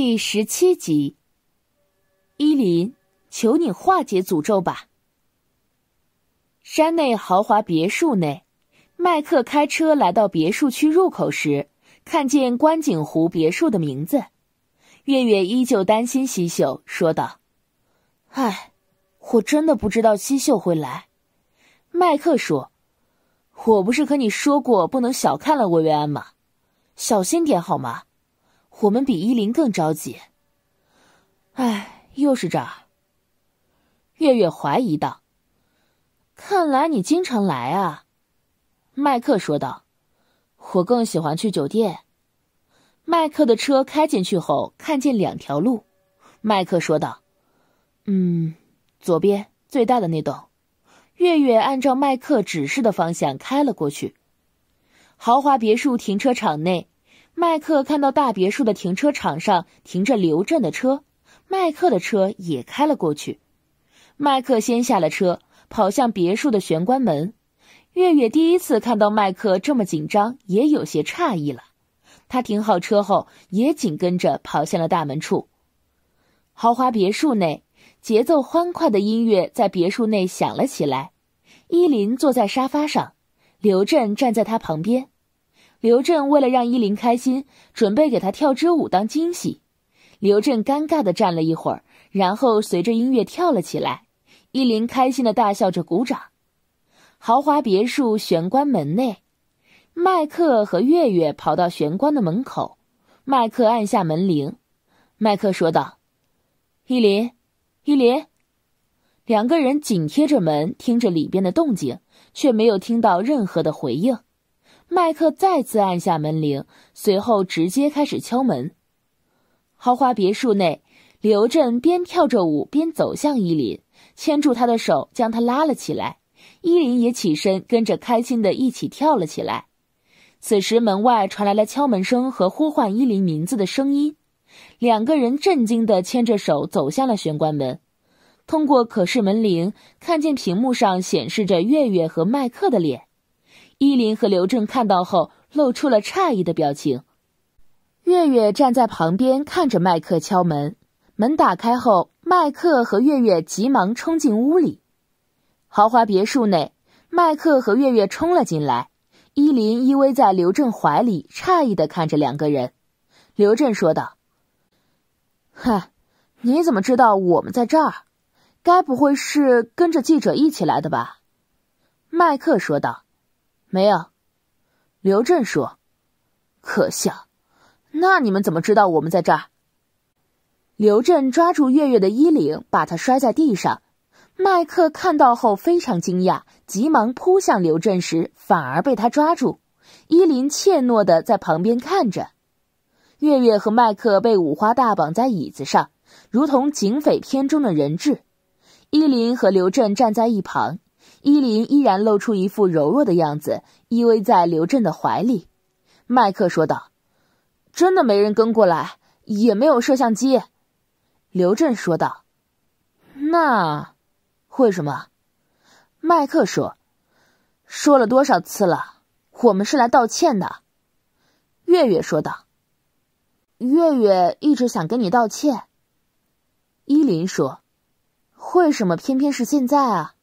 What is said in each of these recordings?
第十七集，伊林，求你化解诅咒吧。山内豪华别墅内，麦克开车来到别墅区入口时，看见“观景湖别墅”的名字。月月依旧担心西秀，说道：“唉，我真的不知道西秀会来。”麦克说：“我不是和你说过，不能小看了薇薇安吗？小心点，好吗？”我们比依林更着急。唉，又是这儿。月月怀疑道：“看来你经常来啊。”麦克说道：“我更喜欢去酒店。”麦克的车开进去后，看见两条路，麦克说道：“嗯，左边最大的那栋。”月月按照麦克指示的方向开了过去。豪华别墅停车场内。麦克看到大别墅的停车场上停着刘震的车，麦克的车也开了过去。麦克先下了车，跑向别墅的玄关门。月月第一次看到麦克这么紧张，也有些诧异了。他停好车后，也紧跟着跑向了大门处。豪华别墅内，节奏欢快的音乐在别墅内响了起来。伊林坐在沙发上，刘震站在他旁边。刘振为了让依林开心，准备给她跳支舞当惊喜。刘振尴尬的站了一会儿，然后随着音乐跳了起来。依林开心的大笑着鼓掌。豪华别墅玄关门内，麦克和月月跑到玄关的门口，麦克按下门铃。麦克说道：“依林，依林。”两个人紧贴着门，听着里边的动静，却没有听到任何的回应。麦克再次按下门铃，随后直接开始敲门。豪华别墅内，刘震边跳着舞边走向伊林，牵住他的手，将他拉了起来。伊林也起身，跟着开心的一起跳了起来。此时门外传来了敲门声和呼唤伊林名字的声音，两个人震惊的牵着手走向了玄关门，通过可视门铃看见屏幕上显示着月月和麦克的脸。依林和刘正看到后露出了诧异的表情。月月站在旁边看着麦克敲门，门打开后，麦克和月月急忙冲进屋里。豪华别墅内，麦克和月月冲了进来。依林依偎在刘正怀里，诧异的看着两个人。刘正说道：“嗨，你怎么知道我们在这儿？该不会是跟着记者一起来的吧？”麦克说道。没有，刘振说：“可笑，那你们怎么知道我们在这儿？”刘振抓住月月的衣领，把她摔在地上。麦克看到后非常惊讶，急忙扑向刘振时，反而被他抓住。伊林怯懦的在旁边看着。月月和麦克被五花大绑在椅子上，如同警匪片中的人质。伊林和刘振站在一旁。伊林依然露出一副柔弱的样子，依偎在刘震的怀里。麦克说道：“真的没人跟过来，也没有摄像机。”刘震说道：“那，为什么？”麦克说：“说了多少次了，我们是来道歉的。”月月说道：“月月一直想跟你道歉。”依林说：“为什么偏偏是现在啊？”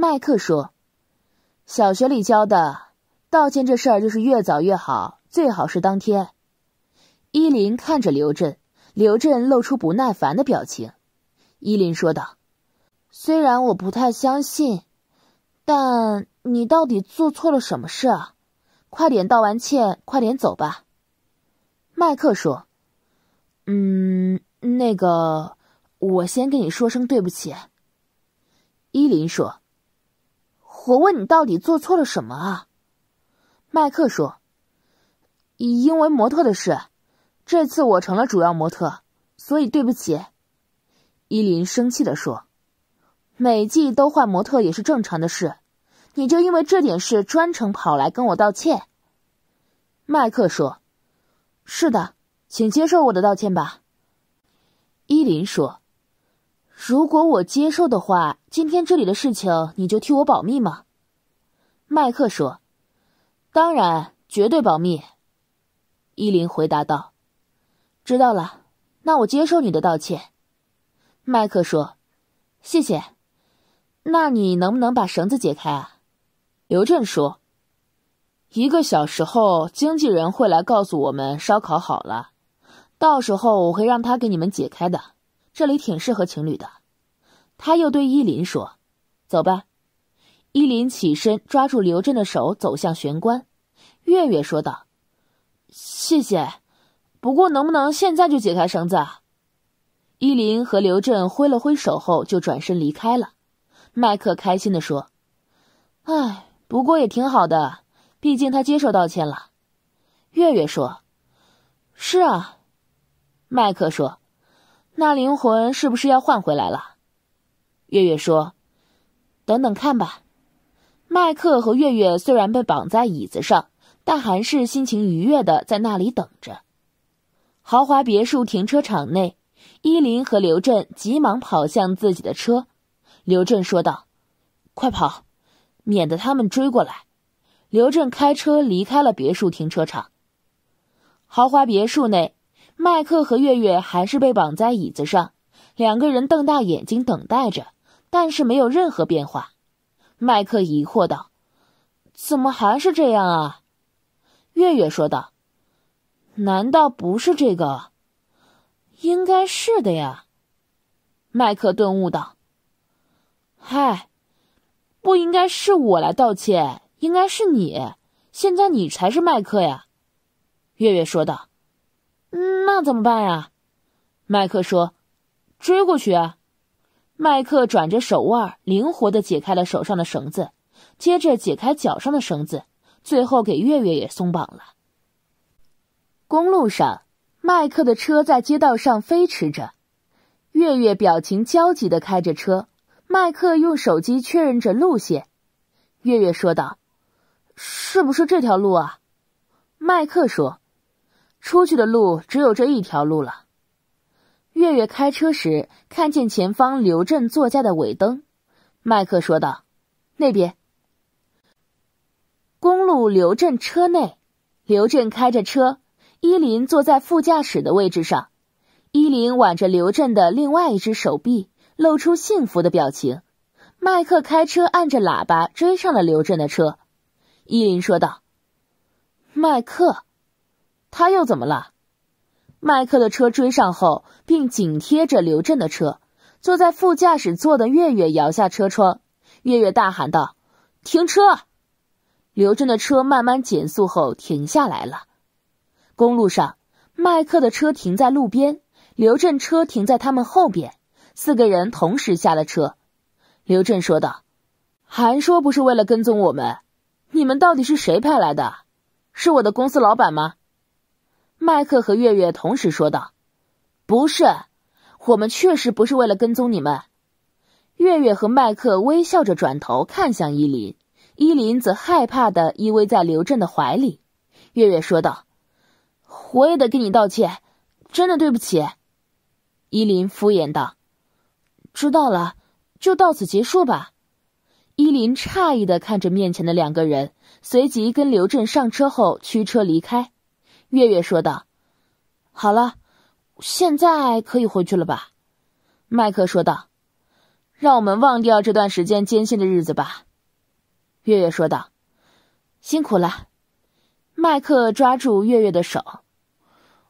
麦克说：“小学里教的道歉这事儿，就是越早越好，最好是当天。”伊林看着刘震，刘震露出不耐烦的表情。伊林说道：“虽然我不太相信，但你到底做错了什么事？啊？快点道完歉，快点走吧。”麦克说：“嗯，那个，我先跟你说声对不起。”伊林说。我问你到底做错了什么啊？麦克说：“因为模特的事，这次我成了主要模特，所以对不起。”伊林生气的说：“每季都换模特也是正常的事，你就因为这点事专程跑来跟我道歉。”麦克说：“是的，请接受我的道歉吧。”伊林说。如果我接受的话，今天这里的事情你就替我保密吗？麦克说：“当然，绝对保密。”伊林回答道：“知道了，那我接受你的道歉。”麦克说：“谢谢。那你能不能把绳子解开啊？”刘震说：“一个小时后，经纪人会来告诉我们烧烤好了，到时候我会让他给你们解开的。”这里挺适合情侣的，他又对依林说：“走吧。”依林起身抓住刘振的手走向玄关。月月说道：“谢谢，不过能不能现在就解开绳子？”依林和刘振挥了挥手后就转身离开了。麦克开心的说：“哎，不过也挺好的，毕竟他接受道歉了。”月月说：“是啊。”麦克说。那灵魂是不是要换回来了？月月说：“等等看吧。”麦克和月月虽然被绑在椅子上，但还是心情愉悦的在那里等着。豪华别墅停车场内，依林和刘振急忙跑向自己的车。刘振说道：“快跑，免得他们追过来。”刘振开车离开了别墅停车场。豪华别墅内。麦克和月月还是被绑在椅子上，两个人瞪大眼睛等待着，但是没有任何变化。麦克疑惑道：“怎么还是这样啊？”月月说道：“难道不是这个？应该是的呀。”麦克顿悟道：“嗨，不应该是我来道歉，应该是你。现在你才是麦克呀。”月月说道。那怎么办呀？麦克说：“追过去啊！”麦克转着手腕，灵活的解开了手上的绳子，接着解开脚上的绳子，最后给月月也松绑了。公路上，麦克的车在街道上飞驰着，月月表情焦急的开着车，麦克用手机确认着路线。月月说道：“是不是这条路啊？”麦克说。出去的路只有这一条路了。月月开车时看见前方刘振座驾的尾灯，麦克说道：“那边。”公路刘振车内，刘振开着车，依林坐在副驾驶的位置上，依林挽着刘振的另外一只手臂，露出幸福的表情。麦克开车按着喇叭追上了刘振的车，依林说道：“麦克。”他又怎么了？麦克的车追上后，并紧贴着刘振的车。坐在副驾驶座的月月摇下车窗，月月大喊道：“停车！”刘振的车慢慢减速后停下来了。公路上，麦克的车停在路边，刘振车停在他们后边。四个人同时下了车。刘振说道：“还说不是为了跟踪我们？你们到底是谁派来的？是我的公司老板吗？”麦克和月月同时说道：“不是，我们确实不是为了跟踪你们。”月月和麦克微笑着转头看向伊林，伊林则害怕的依偎在刘振的怀里。月月说道：“我也得跟你道歉，真的对不起。”伊林敷衍道：“知道了，就到此结束吧。”伊林诧异的看着面前的两个人，随即跟刘振上车后驱车离开。月月说道：“好了，现在可以回去了吧。”麦克说道：“让我们忘掉这段时间艰辛的日子吧。”月月说道：“辛苦了。”麦克抓住月月的手：“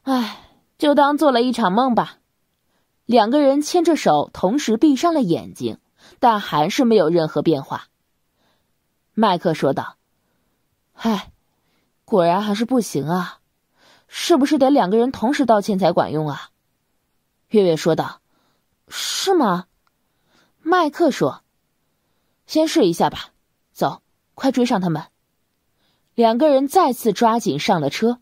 哎，就当做了一场梦吧。”两个人牵着手，同时闭上了眼睛，但还是没有任何变化。麦克说道：“嗨，果然还是不行啊。”是不是得两个人同时道歉才管用啊？月月说道：“是吗？”麦克说：“先试一下吧，走，快追上他们。”两个人再次抓紧上了车。